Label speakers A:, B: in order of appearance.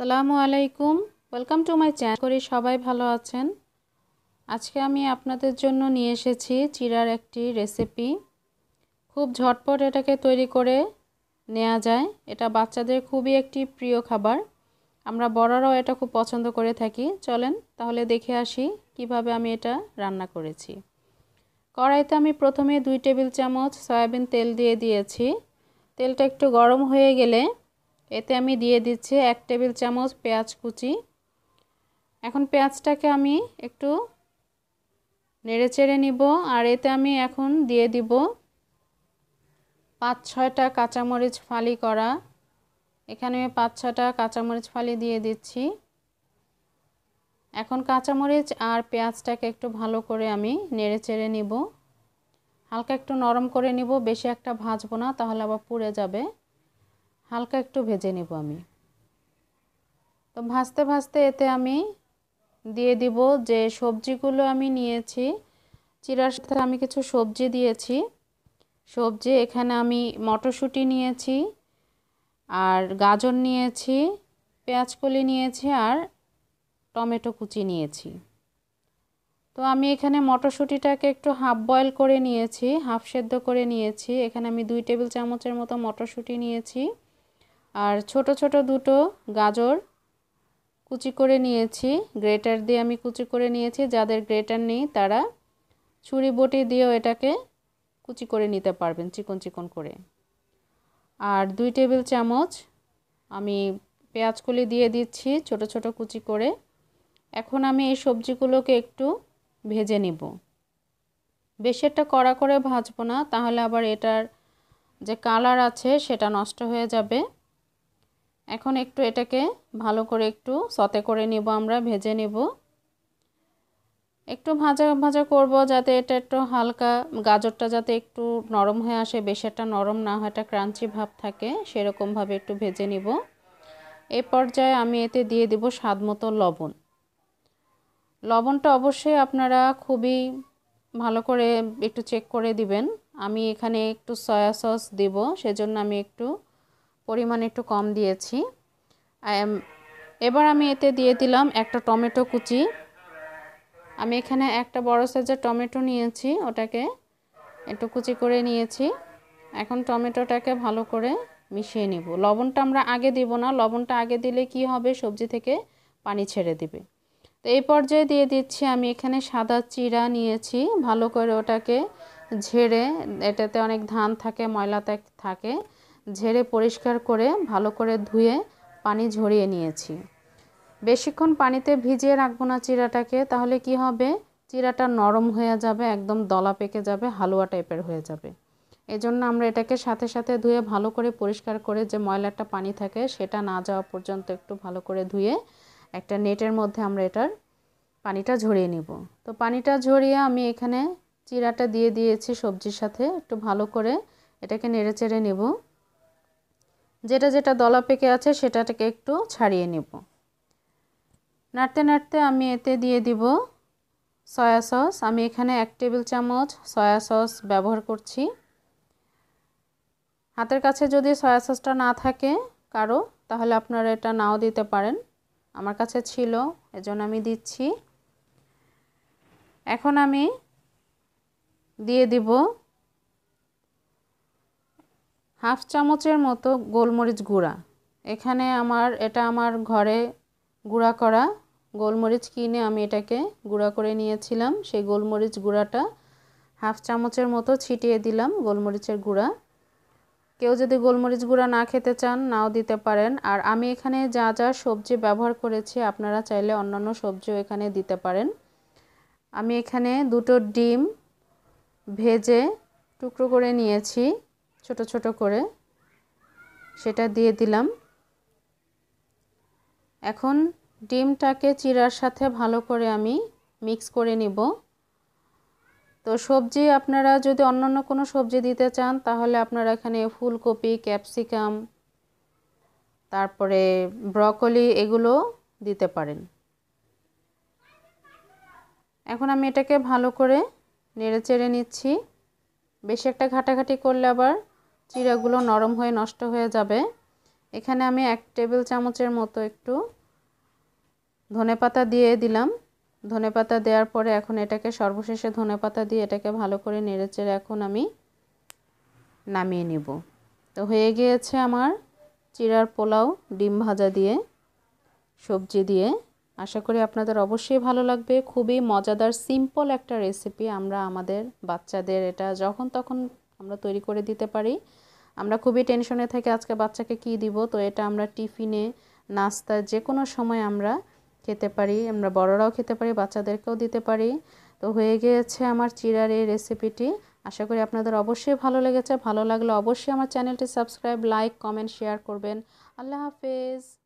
A: সালামু আলাইকুম welcome to my channel করি সবাই ভালো আছেন আজকে আমি আপনাদের জন্য নিয়ে এসেছি চিরার একটি রেসিপি খুব ঝটপট এটাকে তৈরি করে নেওয়া যায় এটা বাচ্চাদের খুবই একটি প্রিয় খাবার আমরা বড়রাও এটা খুব পছন্দ করে থাকি চলেন তাহলে দেখে আসি কিভাবে আমি এটা রান্না করেছি কড়াইতে আমি প্রথমে দুই টেবিল চামচ সয়াবিন তেল দিয়ে দিয়েছি তেলটা একটু গরম হয়ে গেলে এতে আমি দিয়ে দিচ্ছি এক টেবিল চামচ পেঁয়াজ কুচি এখন পেঁয়াজটাকে আমি একটু নেড়ে চেড়ে নিব আর এতে আমি এখন দিয়ে দিব পাঁচ ছয়টা কাঁচামরিচ ফালি করা এখানে আমি পাঁচ ছটা কাঁচামরিচ ফালি দিয়ে দিচ্ছি এখন কাঁচামরিচ আর পেঁয়াজটাকে একটু ভালো করে আমি নেড়ে চেড়ে নিব হালকা একটু নরম করে নিব বেশি একটা ভাজবো না তাহলে আবার পুড়ে যাবে হালকা একটু ভেজে নেব আমি তো ভাজতে ভাজতে এতে আমি দিয়ে দিব যে সবজিগুলো আমি নিয়েছি চিরার সাথে আমি কিছু সবজি দিয়েছি সবজি এখানে আমি মটরশুঁটি নিয়েছি আর গাজর নিয়েছি পেঁয়াজকলি নিয়েছি আর টমেটো কুচি নিয়েছি তো আমি এখানে মটরশুঁটিটাকে একটু হাফ বয়েল করে নিয়েছি হাফ সেদ্ধ করে নিয়েছি এখানে আমি দুই টেবিল চামচের মতো মটরশুঁটি নিয়েছি আর ছোট ছোট দুটো গাজর কুচি করে নিয়েছি গ্রেটার দিয়ে আমি কুচি করে নিয়েছি যাদের গ্রেটার নেই তারা ছুরি বটি দিয়েও এটাকে কুচি করে নিতে পারবেন চিকন চিকন করে আর দুই টেবিল চামচ আমি পেঁয়াজ কলি দিয়ে দিচ্ছি ছোট ছোট কুচি করে এখন আমি এই সবজিগুলোকে একটু ভেজে নিব বেশি একটা কড়া করে ভাজবো না তাহলে আবার এটার যে কালার আছে সেটা নষ্ট হয়ে যাবে এখন একটু এটাকে ভালো করে একটু সতে করে নেব আমরা ভেজে নেব একটু ভাজা ভাজা করব যাতে এটা একটু হালকা গাজরটা যাতে একটু নরম হয়ে আসে বেশি একটা নরম না হয় একটা ক্রাঞ্চি ভাব থাকে সেরকমভাবে একটু ভেজে নিব এ পর্যায়ে আমি এতে দিয়ে দেব স্বাদ মতো লবণ লবণটা অবশ্যই আপনারা খুবই ভালো করে একটু চেক করে দিবেন আমি এখানে একটু সয়া সস দেব সেজন্য আমি একটু পরিমাণ একটু কম দিয়েছি এবার আমি এতে দিয়ে দিলাম একটা টমেটো কুচি আমি এখানে একটা বড় সাইজের টমেটো নিয়েছি ওটাকে একটু কুচি করে নিয়েছি এখন টমেটোটাকে ভালো করে মিশিয়ে নিব লবণটা আমরা আগে দিব না লবণটা আগে দিলে কি হবে সবজি থেকে পানি ছেড়ে দিবে তো এই পর্যায়ে দিয়ে দিচ্ছি আমি এখানে সাদা চিরা নিয়েছি ভালো করে ওটাকে ঝেড়ে এটাতে অনেক ধান থাকে ময়লা থাকে ঝেড়ে পরিষ্কার করে ভালো করে ধুয়ে পানি ঝরিয়ে নিয়েছি বেশিক্ষণ পানিতে ভিজিয়ে রাখবো না চিরাটাকে তাহলে কি হবে চিরাটা নরম হয়ে যাবে একদম দলা পেকে যাবে হালুয়া টাইপের হয়ে যাবে এজন্য আমরা এটাকে সাথে সাথে ধুয়ে ভালো করে পরিষ্কার করে যে ময়লাটা পানি থাকে সেটা না যাওয়া পর্যন্ত একটু ভালো করে ধুয়ে একটা নেটের মধ্যে আমরা এটার পানিটা ঝরিয়ে নিব তো পানিটা ঝরিয়ে আমি এখানে চিরাটা দিয়ে দিয়েছি সবজির সাথে একটু ভালো করে এটাকে নেড়ে চেড়ে নেবো যেটা যেটা দলা পেকে আছে সেটাটাকে একটু ছাড়িয়ে নেব নাড়তে নাড়তে আমি এতে দিয়ে দিব সয়া সস আমি এখানে এক টেবিল চামচ সয়া সস ব্যবহার করছি হাতের কাছে যদি সয়া সসটা না থাকে কারো তাহলে আপনারা এটা নাও দিতে পারেন আমার কাছে ছিল এজন্য আমি দিচ্ছি এখন আমি দিয়ে দিব হাফ চামচের মতো গোলমরিচ গুঁড়া এখানে আমার এটা আমার ঘরে গুঁড়া করা গোলমরিচ কিনে আমি এটাকে গুঁড়া করে নিয়েছিলাম সেই গোলমরিচ গুঁড়াটা হাফ চামচের মতো ছিটিয়ে দিলাম গোলমরিচের গুঁড়া কেউ যদি গোলমরিচ গুঁড়া না খেতে চান নাও দিতে পারেন আর আমি এখানে যা যা সবজি ব্যবহার করেছি আপনারা চাইলে অন্যান্য সবজিও এখানে দিতে পারেন আমি এখানে দুটো ডিম ভেজে টুকরো করে নিয়েছি ছোট ছোট করে সেটা দিয়ে দিলাম এখন ডিমটাকে চিরার সাথে ভালো করে আমি মিক্স করে নিব তো সবজি আপনারা যদি অন্যান্য কোনো সবজি দিতে চান তাহলে আপনারা এখানে ফুলকপি ক্যাপসিকাম তারপরে ব্রকলি এগুলো দিতে পারেন এখন আমি এটাকে ভালো করে নেড়ে চেড়ে নিচ্ছি বেশি একটা ঘাটাঘাটি করলে আবার চিড়াগুলো নরম হয়ে নষ্ট হয়ে যাবে এখানে আমি এক টেবিল চামচের মতো একটু ধনে পাতা দিয়ে দিলাম ধনে পাতা দেওয়ার পরে এখন এটাকে সর্বশেষে ধনে পাতা দিয়ে এটাকে ভালো করে নেড়েচেড়ে এখন আমি নামিয়ে নিব তো হয়ে গিয়েছে আমার চিরার পোলাও ডিম ভাজা দিয়ে সবজি দিয়ে আশা করি আপনাদের অবশ্যই ভালো লাগবে খুবই মজাদার সিম্পল একটা রেসিপি আমরা আমাদের বাচ্চাদের এটা যখন তখন আমরা তৈরি করে দিতে পারি আমরা খুবই টেনশনে থাকি আজকে বাচ্চাকে কি দিব তো এটা আমরা টিফিনে নাস্তা যে কোনো সময় আমরা খেতে পারি আমরা বড়রাও খেতে পারি বাচ্চাদেরকেও দিতে পারি তো হয়ে গিয়েছে আমার চিরার এই রেসিপিটি আশা করি আপনাদের অবশ্যই ভালো লেগেছে ভালো লাগলে অবশ্যই আমার চ্যানেলটি সাবস্ক্রাইব লাইক কমেন্ট শেয়ার করবেন আল্লাহ হাফেজ